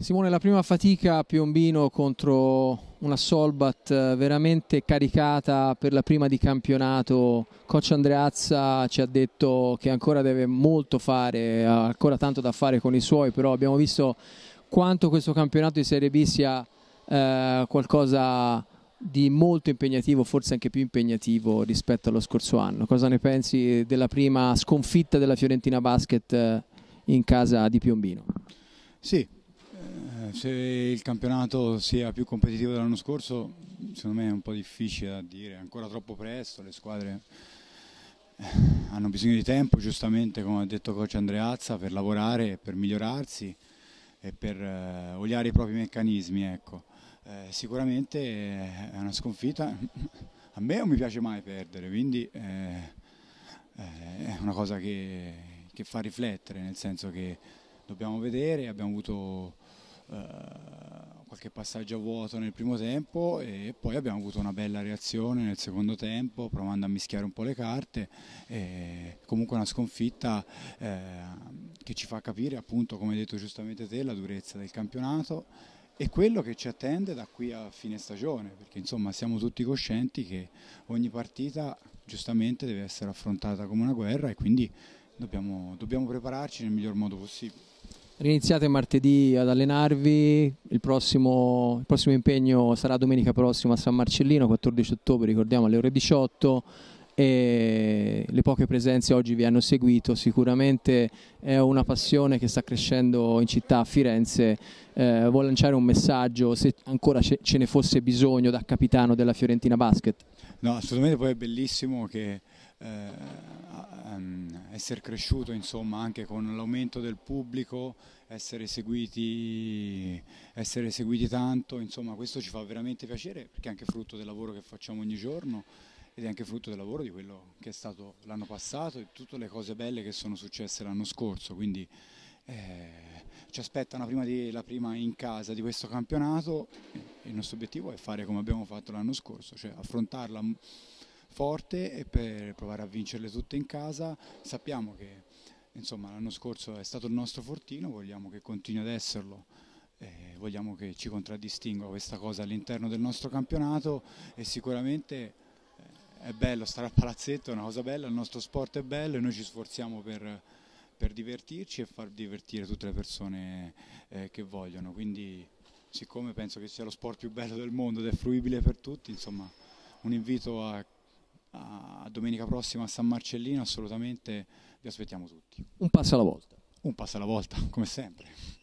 Simone, la prima fatica a Piombino contro una Solbat eh, veramente caricata per la prima di campionato. Coach Andreazza ci ha detto che ancora deve molto fare, ha ancora tanto da fare con i suoi, però abbiamo visto quanto questo campionato di Serie B sia eh, qualcosa di molto impegnativo, forse anche più impegnativo rispetto allo scorso anno. Cosa ne pensi della prima sconfitta della Fiorentina Basket eh, in casa di Piombino? Sì, se il campionato sia più competitivo dell'anno scorso, secondo me è un po' difficile da dire, è ancora troppo presto, le squadre eh, hanno bisogno di tempo, giustamente come ha detto coach Andreazza, per lavorare, per migliorarsi e per eh, oliare i propri meccanismi. Ecco. Eh, sicuramente eh, è una sconfitta, a me non mi piace mai perdere, quindi eh, eh, è una cosa che, che fa riflettere, nel senso che dobbiamo vedere, abbiamo avuto eh, qualche passaggio a vuoto nel primo tempo e poi abbiamo avuto una bella reazione nel secondo tempo provando a mischiare un po' le carte comunque una sconfitta eh, che ci fa capire appunto come hai detto giustamente te la durezza del campionato e quello che ci attende da qui a fine stagione perché insomma siamo tutti coscienti che ogni partita giustamente deve essere affrontata come una guerra e quindi dobbiamo, dobbiamo prepararci nel miglior modo possibile Riniziate martedì ad allenarvi, il prossimo, il prossimo impegno sarà domenica prossima a San Marcellino, 14 ottobre, ricordiamo alle ore 18 e le poche presenze oggi vi hanno seguito, sicuramente è una passione che sta crescendo in città a Firenze, eh, vuol lanciare un messaggio se ancora ce ne fosse bisogno da capitano della Fiorentina Basket. No, assolutamente poi è bellissimo che eh, ehm, essere cresciuto insomma, anche con l'aumento del pubblico, essere seguiti, essere seguiti tanto, insomma, questo ci fa veramente piacere perché è anche frutto del lavoro che facciamo ogni giorno ed è anche frutto del lavoro di quello che è stato l'anno passato e tutte le cose belle che sono successe l'anno scorso, quindi eh, ci aspettano prima di, la prima in casa di questo campionato il nostro obiettivo è fare come abbiamo fatto l'anno scorso, cioè affrontarla forte e per provare a vincerle tutte in casa. Sappiamo che insomma, l'anno scorso è stato il nostro fortino, vogliamo che continui ad esserlo. Eh, vogliamo che ci contraddistingua questa cosa all'interno del nostro campionato e sicuramente eh, è bello stare a palazzetto, è una cosa bella, il nostro sport è bello e noi ci sforziamo per, per divertirci e far divertire tutte le persone eh, che vogliono. Quindi, siccome penso che sia lo sport più bello del mondo ed è fruibile per tutti, insomma, un invito a a domenica prossima a San Marcellino assolutamente vi aspettiamo tutti. Un passo alla volta. Un passo alla volta, come sempre.